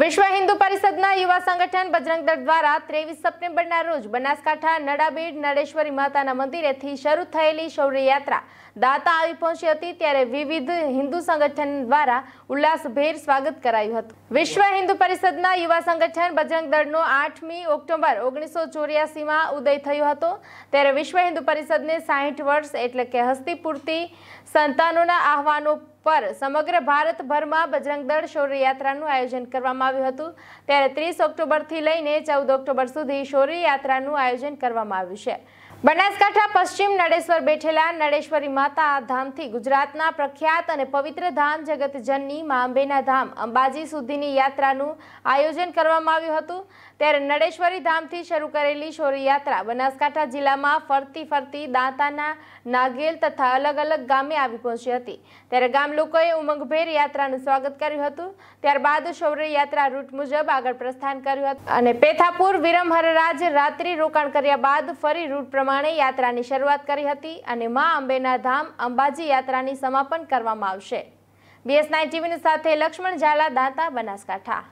વિશ્વ હિન્દુ પરિષદના યુવા સંગઠન બજરંગ દળ દ્વારા ત્રેવીસ સપ્ટેમ્બરના રોજ બનાસકાંઠા નડાબીડ નડેશ્વરી માતાના મંદિરેથી શરૂ થયેલી શૌર્યયાત્રા દાતા આવી પહોંચી હતી ત્યારે વિવિધ હિન્દુ સંગઠન દ્વારા ઉલ્લાસભેર સ્વાગત કરાયું હતું વિશ્વ હિન્દુ પરિષદના યુવા સંગઠન બજરંગ દળનો આઠમી ઓક્ટોબર ઓગણીસો ચોર્યાસીમાં ઉદય થયો હતો ત્યારે વિશ્વ હિન્દુ પરિષદને સાહીઠ વર્ષ એટલે કે હસ્તીપૂર્તિ સંતાનોના આહવાનો પર સમગ્ર ભારતભરમાં બજરંગ દળ શૌર્યયાત્રાનું આયોજન કરવામાં આવ્યું હતું ત્યારે ત્રીસ ઓક્ટોબરથી લઈને ચૌદ ઓક્ટોબર સુધી શૌર્યયાત્રાનું આયોજન કરવામાં આવ્યું છે બનાસકાંઠા પશ્ચિમ નડેશ્વર બેઠેલા નડેશ્વરી માતા ધામથી ગુજરાતના પ્રખ્યાત અને પવિત્ર ધામ જગતજનની મા અંબેના ધામ અંબાજી સુધીની યાત્રાનું આયોજન કરવામાં આવ્યું હતું ત્યારે નડેશ્વરી ધામથી શરૂ કરેલી શોરયાત્રા બનાસકાંઠા જિલ્લામાં ફરતી ફરતી દાંતાના નાગેલ તથા અલગ અલગ ગામે આવી પહોંચી હતી ત્યારે ગામ લોકોએ ઉમંગભેર યાત્રાનું સ્વાગત કર્યું હતું ત્યારબાદ શૌર્યયાત્રા રૂટ મુજબ આગળ પ્રસ્થાન કર્યું હતું અને પેથાપુર વિરમહરરાજ રાત્રિ રોકાણ કર્યા બાદ ફરી રૂટ પ્રમાણે યાત્રાની શરૂઆત કરી હતી અને મા અંબેના ધામ અંબાજી યાત્રાની સમાપન કરવામાં આવશે બીએસ નાઇન ટીવીની સાથે લક્ષ્મણ ઝાલા દાંતા બનાસકાંઠા